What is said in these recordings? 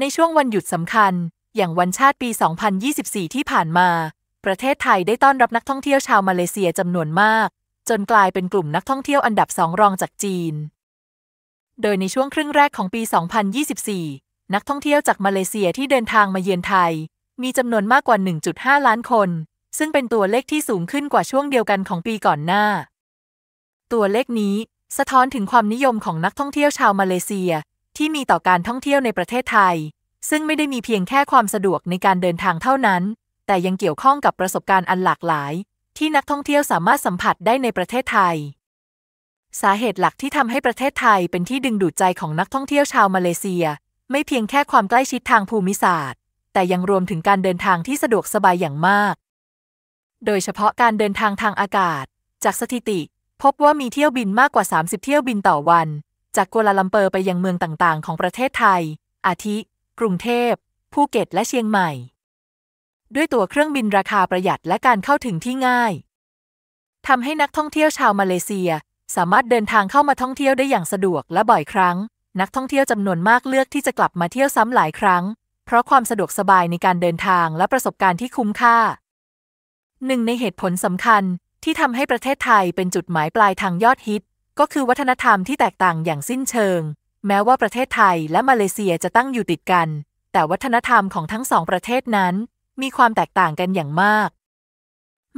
ในช่วงวันหยุดสำคัญอย่างวันชาติปี 2024 ที่ผ่านมา ประเทศไทยได้ต้อนรับนักท่องเที่ยวชาว มาเลเซียจำนวนมาก จนกลายเป็นกลุ่มนักท่องเที่ยวอันดับสองรองจากจีน โดยในช่วงครึ่งแรกของปี 2024 นักท่องเที่ยวจากมาเลเซียที่เดินทางมาเยือนไทย มีจำนวนมากกว่า 1.5 ล้านคน ซึ่งเป็นตัวเลขที่สูงขึ้นกว่าช่วงเดียวกันของปีก่อนหน้า ตัวเลขนี้สะท้อนถึงความนิยมของนักท่องเที่ยวชาวมาเลเซียที่มีต่อการท่องเที่ยวในประเทศไทย ซึ่งไม่ได้มีเพียงแค่ความสะดวกในการเดินทางเท่านั้น แต่ยังเกี่ยวข้องกับประสบการณ์อันหลากหลาย ที่นักท่องเที่ยวสามารถสัมผัสได้ในประเทศไทย สาเหตุหลักที่ทำให้ประเทศไทยเป็นที่ดึงดูดใจของนักท่องเที่ยวชาวมาเลเซียไม่เพียงแค่ความใกล้ชิดทางภูมิศาสตร์ แต่ยังรวมถึงการเดินทางที่สะดวกสบายอย่างมาก โดยเฉพาะการเดินทางทางอากาศ จากสถิติ พบว่ามีเที่ยวบินมากกว่า 30 เที่ยวบินต่อวันจากกัวลาลัมเปอร์ไปยังเมืองต่าง ๆ ของประเทศไทย อาทิ กรุงเทพภูเก็ต และเชียงใหม่ ด้วยตั๋วเครื่องบินราคาประหยัดและการเข้าถึงที่ง่ายทำให้นักท่องเที่ยวชาวมาเลเซียสามารถเดินทางเข้ามาท่องเที่ยวได้อย่างสะดวกและบ่อยครั้ง นักท่องเที่ยวจำนวนมากเลือกที่จะกลับมาเที่ยวซ้ำหลายครั้ง เพราะความสะดวกสบายในการเดินทางและประสบการณ์ที่คุ้มค่าหนึ่งในเหตุผลสำคัญที่ทำให้ประเทศไทยเป็นจุดหมายปลายทางยอดฮิตก็คือวัฒนธรรมที่แตกต่างอย่างสิ้นเชิง แม้ว่าประเทศไทยและมาเลเซียจะตั้งอยู่ติดกัน แต่วัฒนธรรมของทั้งสองประเทศนั้น มีความแตกต่างกันอย่างมาก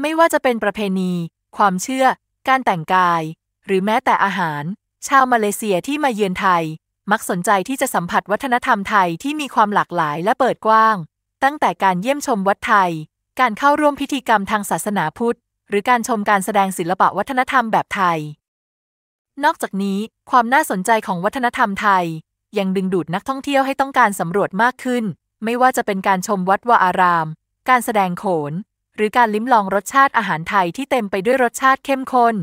ไม่ว่าจะเป็นประเพณี ความเชื่อ การแต่งกาย หรือแม้แต่อาหาร ชาวมาเลเซียที่มาเยือนไทย มักสนใจที่จะสัมผัสวัฒนธรรมไทยที่มีความหลากหลายและเปิดกว้าง ตั้งแต่การเยี่ยมชมวัดไทย การเข้าร่วมพิธีกรรมทางศาสนาพุทธ หรือการชมการแสดงศิลปะวัฒนธรรมแบบไทยนอกจากนี้ความน่าสนใจของวัฒนธรรมไทย ยังดึงดูดนักท่องเที่ยวให้ต้องการสำรวจมากขึ้น ไม่ว่าจะเป็นการชมวัดวาอาราม การแสดงโขน หรือการลิ้มลองรสชาติอาหารไทยที่เต็มไปด้วยรสชาติเข้มข้น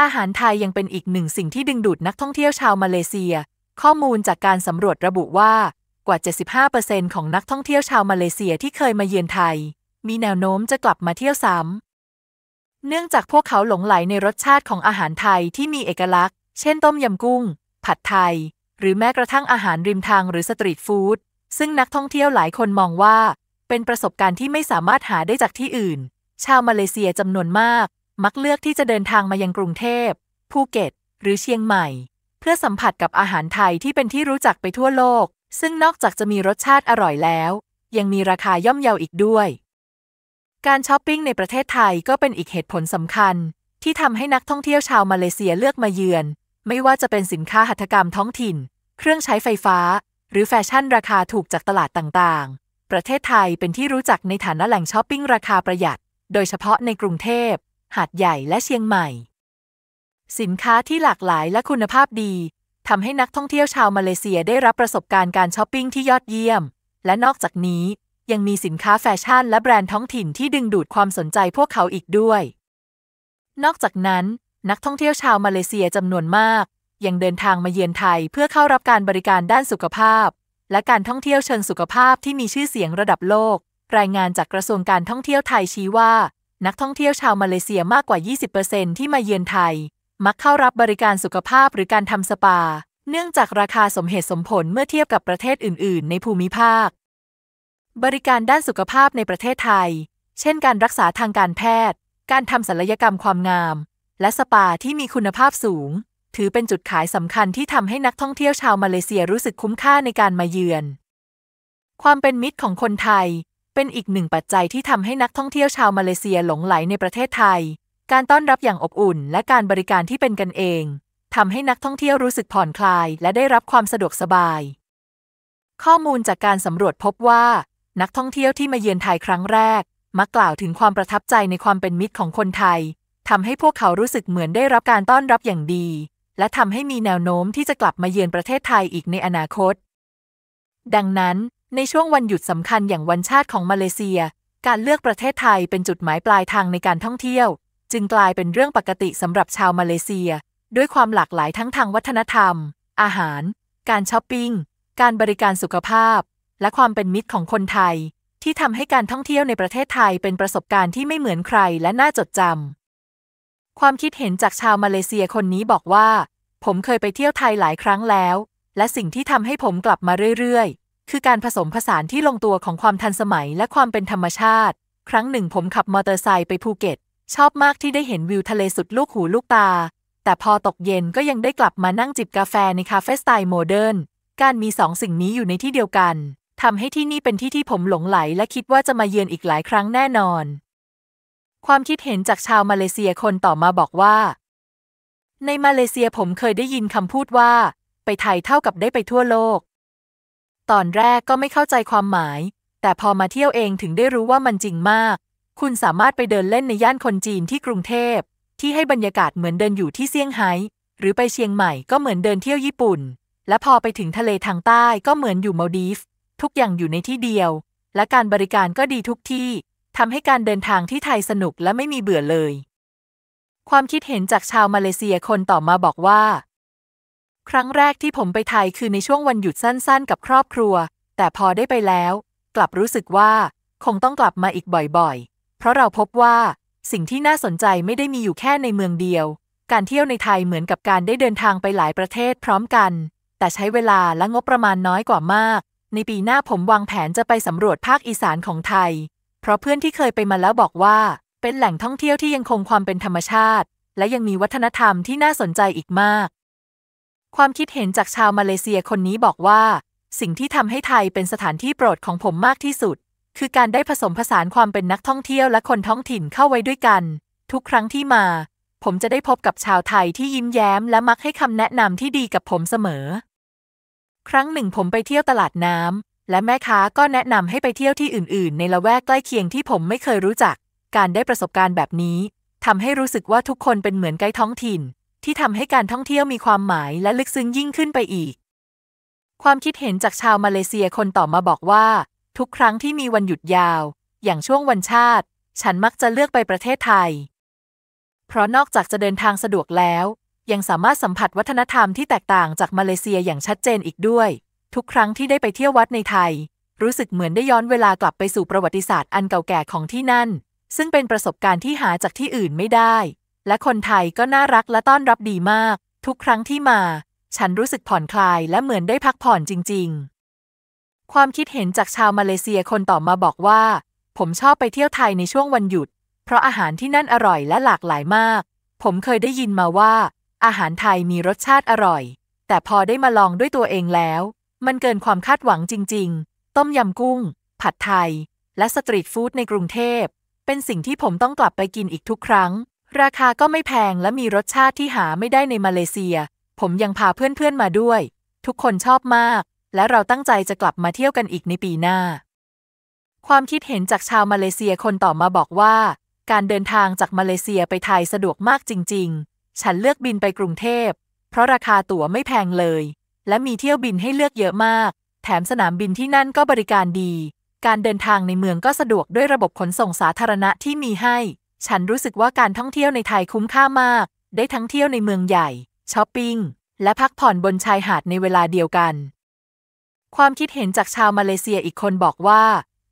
อาหารไทยยังเป็นอีกหนึ่งสิ่งที่ดึงดูดนักท่องเที่ยวชาวมาเลเซีย ข้อมูลจากการสำรวจระบุว่ากว่า75%ของนักท่องเที่ยวชาวมาเลเซียที่เคยมาเยือนไทยมีแนวโน้มจะกลับมาเที่ยวซ้ำเนื่องจากพวกเขาหลงไหลในรสชาติของอาหารไทยที่มีเอกลักษณ์ เช่นต้มยำกุ้ง ผัดไทย หรือแม้กระทั่งอาหารริมทางหรือสตรีทฟู้ด ซึ่งนักท่องเที่ยวหลายคนมองว่า เป็นประสบการณ์ที่ไม่สามารถหาได้จากที่อื่น ชาวมาเลเซียจำนวนมาก มักเลือกที่จะเดินทางมายังกรุงเทพ ภูเก็ต หรือเชียงใหม่ เพื่อสัมผัสกับอาหารไทยที่เป็นที่รู้จักไปทั่วโลก ซึ่งนอกจากจะมีรสชาติอร่อยแล้ว ยังมีราคาย่อมเยาอีกด้วยการช้อปปิ้งในประเทศไทยก็เป็นอีกเหตุผลสำคัญ ที่ทำให้นักท่องเที่ยวชาวมาเลเซียเลือกมาเยือน ไม่ว่าจะเป็นสินค้าหัตถกรรมท้องถิ่น เครื่องใช้ไฟฟ้า หรือแฟชั่นราคาถูกจากตลาดต่างๆ ประเทศไทยเป็นที่รู้จักในฐานะแหล่งช้อปปิ้งราคาประหยัด โดยเฉพาะในกรุงเทพหาดใหญ่และเชียงใหม่ สินค้าที่หลากหลายและคุณภาพดีทำให้นักท่องเที่ยวชาวมาเลเซียได้รับประสบการณ์การช้อปปิ้งที่ยอดเยี่ยม และนอกจากนี้ยังมีสินค้าแฟชั่นและแบรนด์ท้องถิ่นที่ดึงดูดความสนใจพวกเขาอีกด้วย นอกจากนั้น นักท่องเที่ยวชาวมาเลเซียจำนวนมาก ยังเดินทางมาเยือนไทยเพื่อเข้ารับการบริการด้านสุขภาพ และการท่องเที่ยวเชิงสุขภาพที่มีชื่อเสียงระดับโลก รายงานจากกระทรวงการท่องเที่ยวไทยชี้ว่า นักท่องเที่ยวชาวมาเลเซียมากกว่า 20%ที่มาเยือนไทย มักเข้ารับบริการสุขภาพหรือการทำสปา เนื่องจากราคาสมเหตุสมผลเมื่อเทียบกับประเทศอื่น ๆ ในภูมิภาคบริการด้านสุขภาพในประเทศไทย เช่นการรักษาทางการแพทย์ การทำศัลยกรรมความงาม และสปาที่มีคุณภาพสูง ถือเป็นจุดขายสำคัญที่ทำให้นักท่องเที่ยวชาวมาเลเซียรู้สึกคุ้มค่าในการมาเยือน ความเป็นมิตรของคนไทย เป็นอีกหนึ่งปัจจัยที่ทำให้นักท่องเที่ยวชาวมาเลเซียหลงไหลในประเทศไทย การต้อนรับอย่างอบอุ่นและการบริการที่เป็นกันเองทำให้นักท่องเที่ยวรู้สึกผ่อนคลาย และได้รับความสะดวกสบาย ข้อมูลจากการสำรวจพบว่านักท่องเที่ยวที่มาเยือนไทยครั้งแรก มักกล่าวถึงความประทับใจในความเป็นมิตรของคนไทย ทำให้พวกเขารู้สึกเหมือนได้รับการต้อนรับอย่างดี และทำให้มีแนวโน้มที่จะกลับมาเยือนประเทศไทยอีกในอนาคต ดังนั้นในช่วงวันหยุดสำคัญอย่างวันชาติของมาเลเซีย การเลือกประเทศไทยเป็นจุดหมายปลายทางในการท่องเที่ยว จึงกลายเป็นเรื่องปกติสำหรับชาวมาเลเซีย ด้วยความหลากหลายทั้งทางวัฒนธรรม อาหาร การช้อปปิง้งการบริการสุขภาพและความเป็นมิตรของคนไทย ที่ทำให้การท่องเที่ยวในประเทศไทยเป็นประสบการณ์ที่ไม่เหมือนใครและน่าจดจำความคิดเห็นจากชาวมาเลเซียคนนี้บอกว่า ผมเคยไปเที่ยวไทยหลายครั้งแล้ว และสิ่งที่ทำให้ผมกลับมาเรื่อยๆ คือการผสมผสานที่ลงตัวของความทันสมัยและความเป็นธรรมชาติ ครั้งหนึ่ง ผมขับมอเตอร์ไซค์ไปภูเก็ต ชอบมากที่ได้เห็นวิวทะเลสุดลูกหูลูกตา แต่พอตกเย็นก็ยังได้กลับมานั่งจิบกาแฟในคาเฟ่สไตล์โมเดิร์น การมีสองสิ่งนี้อยู่ในที่เดียวกันทำให้ที่นี่เป็นที่ที่ผมหลงไหลและคิดว่าจะมาเยือนอีกหลายครั้งแน่นอน ความคิดเห็นจากชาวมาเลเซียคนต่อมาบอกว่า ในมาเลเซียผมเคยได้ยินคำพูดว่า ไปไทยเท่ากับได้ไปทั่วโลก ตอนแรกก็ไม่เข้าใจความหมาย แต่พอมาเที่ยวเองถึงได้รู้ว่ามันจริงมาก คุณสามารถไปเดินเล่นในย่านคนจีนที่กรุงเทพที่ให้บรรยากาศเหมือนเดินอยู่ที่เซี่ยงไฮ้ หรือไปเชียงใหม่ก็เหมือนเดินเที่ยวญี่ปุ่น และพอไปถึงทะเลทางใต้ก็เหมือนอยู่มาดีฟทุกอย่างอยู่ในที่เดียว และการบริการก็ดีทุกที่ทำให้การเดินทางที่ไทยสนุกและไม่มีเบื่อเลย ความคิดเห็นจากชาวมาเลเซียคนต่อมาบอกว่า ครั้งแรกที่ผมไปไทยคือในช่วงวันหยุดสั้นๆ กับครอบครัว แต่พอได้ไปแล้วกลับรู้สึกว่าคงต้องกลับมาอีกบ่อยๆ เพราะเราพบว่า สิ่งที่น่าสนใจไม่ได้มีอยู่แค่ในเมืองเดียว การเที่ยวในไทยเหมือนกับการได้เดินทางไปหลายประเทศพร้อมกัน แต่ใช้เวลาและงบประมาณน้อยกว่ามากในปีหน้าผมวางแผนจะไปสำรวจภาคอีสานของไทย เพราะเพื่อนที่เคยไปมาแล้วบอกว่า เป็นแหล่งท่องเที่ยวที่ยังคงความเป็นธรรมชาติ และยังมีวัฒนธรรมที่น่าสนใจอีกมาก ความคิดเห็นจากชาวมาเลเซียคนนี้บอกว่า สิ่งที่ทำให้ไทยเป็นสถานที่โปรดของผมมากที่สุด คือการได้ผสมผสานความเป็นนักท่องเที่ยวและคนท้องถิ่นเข้าไว้ด้วยกัน ทุกครั้งที่มา ผมจะได้พบกับชาวไทยที่ยิ้มแย้ม และมักให้คำแนะนำที่ดีกับผมเสมอครั้งหนึ่งผมไปเที่ยวตลาดน้ำและแม่ค้าก็แนะนำให้ไปเที่ยวที่อื่นๆ ในละแวกใกล้เคียงที่ผมไม่เคยรู้จัก การได้ประสบการณ์แบบนี้ทำให้รู้สึกว่าทุกคนเป็นเหมือนไกด์ท้องถิ่น ที่ทำให้การท่องเที่ยวมีความหมายและลึกซึ้งยิ่งขึ้นไปอีก ความคิดเห็นจากชาวมาเลเซียคนต่อมาบอกว่า ทุกครั้งที่มีวันหยุดยาว อย่างช่วงวันชาติ ฉันมักจะเลือกไปประเทศไทย เพราะนอกจากจะเดินทางสะดวกแล้วยังสามารถสัมผัสวัฒนธรรมที่แตกต่างจากมาเลเซียอย่างชัดเจนอีกด้วย ทุกครั้งที่ได้ไปเที่ยววัดในไทย รู้สึกเหมือนได้ย้อนเวลากลับไปสู่ประวัติศาสตร์อันเก่าแก่ของที่นั่น ซึ่งเป็นประสบการณ์ที่หาจากที่อื่นไม่ได้ และคนไทยก็น่ารักและต้อนรับดีมาก ทุกครั้งที่มา ฉันรู้สึกผ่อนคลายและเหมือนได้พักผ่อนจริง ๆ ความคิดเห็นจากชาวมาเลเซียคนต่อมาบอกว่า ผมชอบไปเที่ยวไทยในช่วงวันหยุด เพราะอาหารที่นั่นอร่อยและหลากหลายมาก ผมเคยได้ยินมาว่าอาหารไทยมีรสชาติอร่อย แต่พอได้มาลองด้วยตัวเองแล้ว มันเกินความคาดหวังจริงๆ ต้มยำกุ้ง ผัดไทย และสตรีทฟู้ดในกรุงเทพ เป็นสิ่งที่ผมต้องกลับไปกินอีกทุกครั้ง ราคาก็ไม่แพงและมีรสชาติที่หาไม่ได้ในมาเลเซีย ผมยังพาเพื่อนๆมาด้วย ทุกคนชอบมาก และเราตั้งใจจะกลับมาเที่ยวกันอีกในปีหน้า ความคิดเห็นจากชาวมาเลเซียคนต่อมาบอกว่า การเดินทางจากมาเลเซียไปไทยสะดวกมากจริงๆฉันเลือกบินไปกรุงเทพเพราะราคาตั๋วไม่แพงเลย และมีเที่ยวบินให้เลือกเยอะมาก แถมสนามบินที่นั่นก็บริการดี การเดินทางในเมืองก็สะดวกด้วยระบบขนส่งสาธารณะที่มีให้ ฉันรู้สึกว่าการท่องเที่ยวในไทยคุ้มค่ามาก ได้ทั้งเที่ยวในเมืองใหญ่ ช้อปปิง้ง และพักผ่อนบนชายหาดในเวลาเดียวกัน ความคิดเห็นจากชาวมาเลเซียอีกคนบอกว่า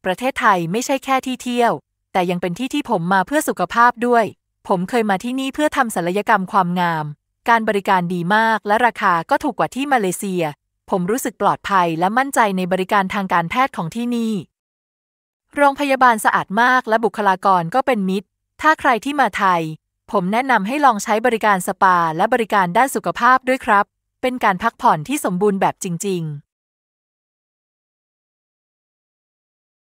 ประเทศไทยไม่ใช่แค่ที่เที่ยว แต่ยังเป็นที่ที่ผมมาเพื่อสุขภาพด้วยผมเคยมาที่นี่เพื่อทำศัลยกรรมความงาม การบริการดีมากและราคาก็ถูกกว่าที่ มาเลเซีย ผมรู้สึกปลอดภัยและมั่นใจในบริการทางการแพทย์ของที่นี่ โรงพยาบาลสะอาดมากและบุคลากรก็เป็นมิตร ถ้าใครที่มาไทย ผมแนะนำให้ลองใช้บริการสปาและบริการด้านสุขภาพด้วยครับ เป็นการพักผ่อนที่สมบูรณ์แบบจริง ๆ